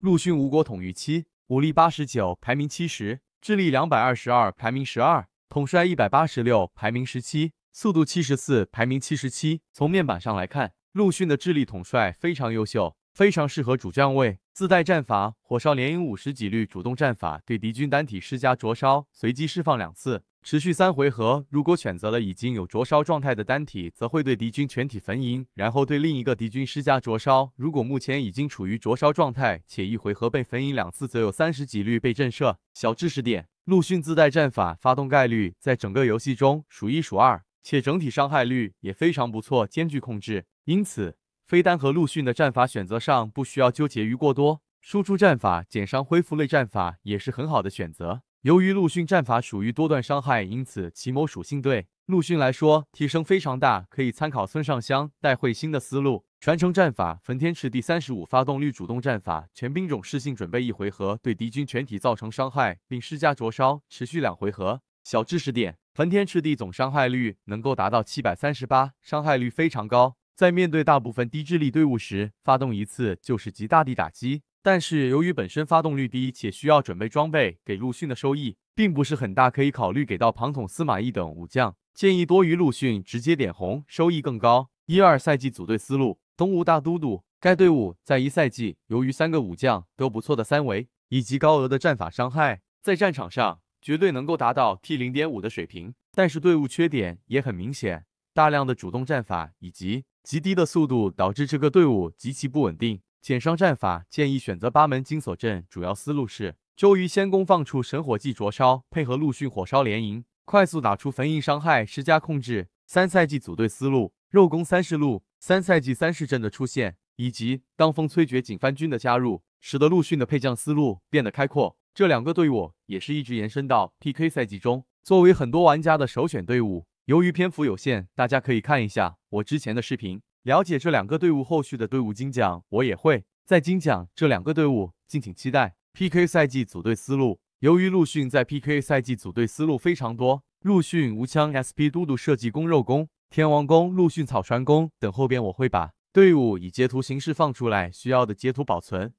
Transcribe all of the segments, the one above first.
陆逊，吴国统御七，武力八十九，排名七十；智力两百二十二，排名十二；统帅一百八十六，排名十七；速度七十四，排名七十七。从面板上来看，陆逊的智力统帅非常优秀，非常适合主将位。自带战法“火烧连营五十几律”，主动战法对敌军单体施加灼烧，随机释放两次。持续三回合，如果选择了已经有灼烧状态的单体，则会对敌军全体焚营，然后对另一个敌军施加灼烧。如果目前已经处于灼烧状态，且一回合被焚营两次，则有三十几率被震慑。小知识点：陆逊自带战法发动概率在整个游戏中数一数二，且整体伤害率也非常不错，兼具控制，因此飞单和陆逊的战法选择上不需要纠结于过多。输出战法、减伤、恢复类战法也是很好的选择。由于陆逊战法属于多段伤害，因此奇谋属性对陆逊来说提升非常大，可以参考孙尚香带彗星的思路。传承战法《焚天赤第三十五发动率，主动战法，全兵种适性准备一回合，对敌军全体造成伤害，并施加灼烧，持续两回合。小知识点：《焚天赤地总伤害率能够达到七百三十八，伤害率非常高，在面对大部分低智力队伍时，发动一次就是极大的打击。但是由于本身发动率低，且需要准备装备给陆逊的收益并不是很大，可以考虑给到庞统、司马懿等武将。建议多于陆逊直接点红，收益更高。一二赛季组队思路：东吴大都督。该队伍在一赛季由于三个武将都不错的三围以及高额的战法伤害，在战场上绝对能够达到 T 零点五的水平。但是队伍缺点也很明显，大量的主动战法以及极低的速度导致这个队伍极其不稳定。减伤战法建议选择八门金锁阵，主要思路是周瑜先攻放出神火技灼烧，配合陆逊火烧连营，快速打出焚营伤害，施加控制。三赛季组队思路，肉攻三世路，三赛季三世阵的出现，以及当风摧绝景帆军的加入，使得陆逊的配将思路变得开阔。这两个队伍也是一直延伸到 PK 赛季中，作为很多玩家的首选队伍。由于篇幅有限，大家可以看一下我之前的视频。了解这两个队伍后续的队伍金奖，我也会在金奖这两个队伍，敬请期待。PK 赛季组队思路，由于陆逊在 PK 赛季组队思路非常多，陆逊无枪 SP 都督设计弓肉弓天王弓，陆逊草船弓等，后边我会把队伍以截图形式放出来，需要的截图保存。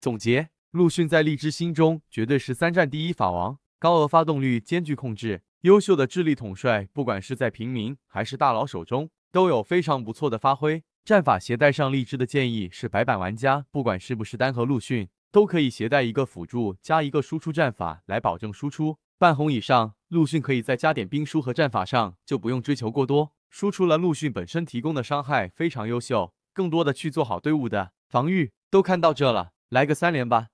总结：陆逊在荔枝心中绝对是三战第一法王，高额发动率兼具控制，优秀的智力统帅，不管是在平民还是大佬手中，都有非常不错的发挥。战法携带上荔枝的建议是白板玩家，不管是不是单核陆逊，都可以携带一个辅助加一个输出战法来保证输出半红以上。陆逊可以再加点兵书和战法上就不用追求过多输出了。陆逊本身提供的伤害非常优秀，更多的去做好队伍的防御。都看到这了。来个三连吧！